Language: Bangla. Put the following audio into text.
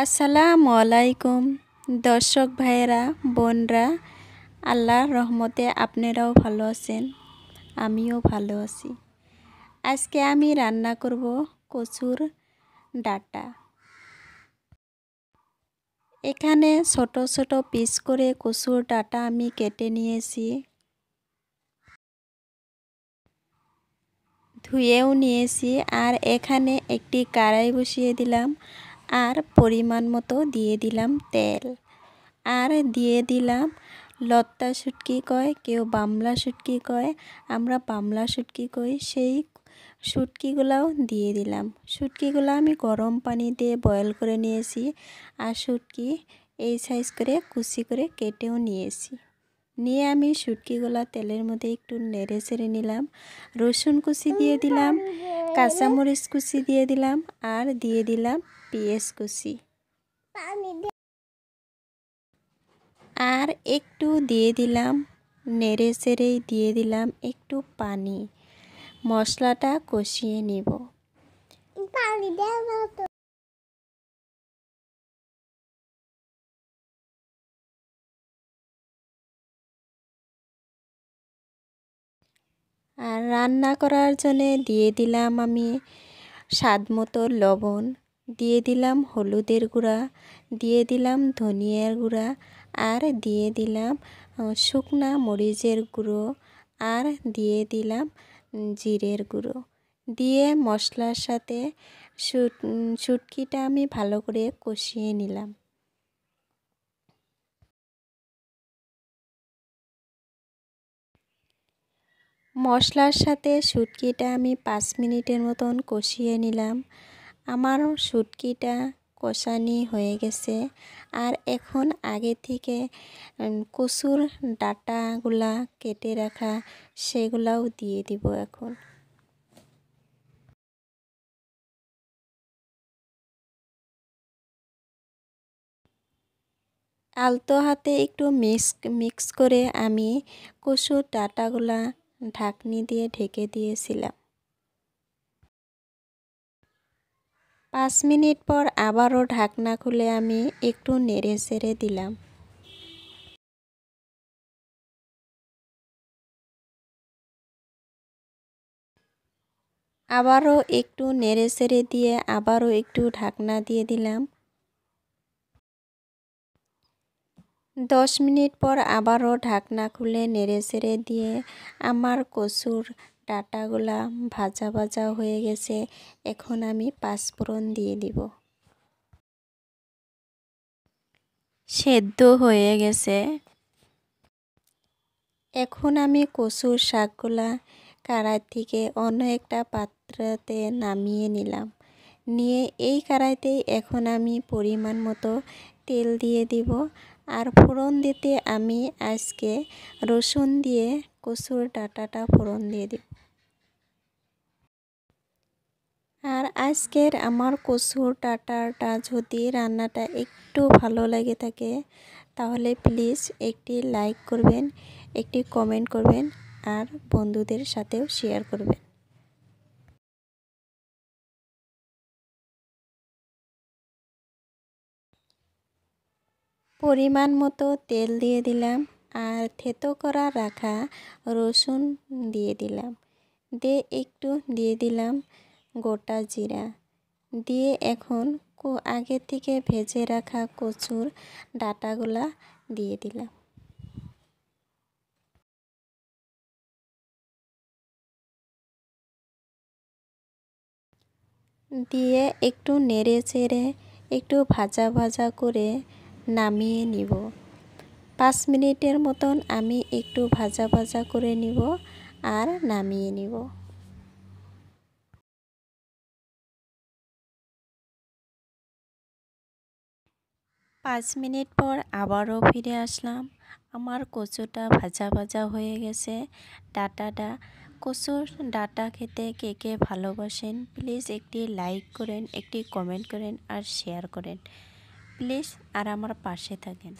আসসালামু আলাইকুম দর্শক ভাইয়েরা বোনরা আল্লাহর রহমতে আপনারাও ভালো আছেন আমিও ভালো আছি আজকে আমি রান্না করব কচুর ডাটা এখানে ছোট ছোট পিস করে কচুর ডাটা আমি কেটে নিয়েছি ধুয়েও নিয়েছি আর এখানে একটি কারাই বসিয়ে দিলাম আর পরিমাণ মতো দিয়ে দিলাম তেল আর দিয়ে দিলাম লত্তা শুটকি কয় কেউ বামলা শুটকি কয় আমরা বামলা শুটকি কই সেই শুটকিগুলাও দিয়ে দিলাম শুটকিগুলো আমি গরম পানি দিয়ে বয়েল করে নিয়েছি আর শুটকি এই সাইজ করে কুচি করে কেটেও নিয়েছি নিয়ে আমি শুটকিগুলা তেলের মধ্যে একটু নেড়ে চেড়ে নিলাম রসুন কুচি দিয়ে দিলাম কাঁচামরিচ কুচি দিয়ে দিলাম আর দিয়ে দিলাম পেঁয়াজ কুচি আর একটু দিয়ে দিলাম নেড়ে চেড়েই দিয়ে দিলাম একটু পানি মশলাটা কষিয়ে নিব আর রান্না করার জন্যে দিয়ে দিলাম আমি স্বাদ মতো লবণ দিয়ে দিলাম হলুদের গুঁড়া দিয়ে দিলাম ধনিয়ার গুঁড়া আর দিয়ে দিলাম শুকনা মরিচের গুঁড়ো আর দিয়ে দিলাম জিরের গুঁড়ো দিয়ে মশলার সাথে শুটকিটা আমি ভালো করে কষিয়ে নিলাম মশলার সাথে শুটকিটা আমি পাঁচ মিনিটের মতন কষিয়ে নিলাম আমার শুটকিটা কষানি হয়ে গেছে আর এখন আগে থেকে কচুর ডাটাগুলা কেটে রাখা সেগুলাও দিয়ে দিব এখন আলতো হাতে একটু মিক্স মিক্স করে আমি কচুর ডাটাগুলা ঢাকনি দিয়ে ঢেকে দিয়েছিলাম পাঁচ মিনিট পর আবারও ঢাকনা খুলে আমি একটু নেড়ে সেড়ে দিলাম আবারও একটু নেড়ে সেড়ে দিয়ে আবারও একটু ঢাকনা দিয়ে দিলাম দশ মিনিট পর আবারও ঢাকনা খুলে নেড়ে চেড়ে দিয়ে আমার কচুর ডাটাগুলা ভাজা ভাজা হয়ে গেছে এখন আমি পাঁচফোড়ন দিয়ে দিব সেদ্ধ হয়ে গেছে এখন আমি কচুর শাকগুলা কাড়াই থেকে অন্য একটা পাত্রতে নামিয়ে নিলাম নিয়ে এই কাড়াইতেই এখন আমি পরিমাণ মতো তেল দিয়ে দিব আর ফোড়ন দিতে আমি আজকে রসুন দিয়ে কচুর ডাটাটা ফোড়ন দিয়ে দিব আর আজকের আমার কচুর ডাটাটা যদি রান্নাটা একটু ভালো লাগে থাকে তাহলে প্লিজ একটি লাইক করবেন একটি কমেন্ট করবেন আর বন্ধুদের সাথেও শেয়ার করবেন পরিমাণ মতো তেল দিয়ে দিলাম আর থেতো করা রাখা রসুন দিয়ে দিলাম দিয়ে একটু দিয়ে দিলাম গোটা জিরা দিয়ে এখন কো আগে থেকে ভেজে রাখা কচুর ডাটাগুলা দিয়ে দিলাম দিয়ে একটু নেড়ে চেড়ে একটু ভাজা ভাজা করে নামিয়ে নিব পাঁচ মিনিটের মতন আমি একটু ভাজা ভাজা করে নিব আর নামিয়ে নিব পাঁচ মিনিট পর আবারও ফিরে আসলাম আমার কচুটা ভাজা ভাজা হয়ে গেছে ডাটাটা কচুর ডাটা খেতে কে কে ভালোবাসেন প্লিজ একটি লাইক করেন একটি কমেন্ট করেন আর শেয়ার করেন প্লিজ আর আমার পাশে থাকেন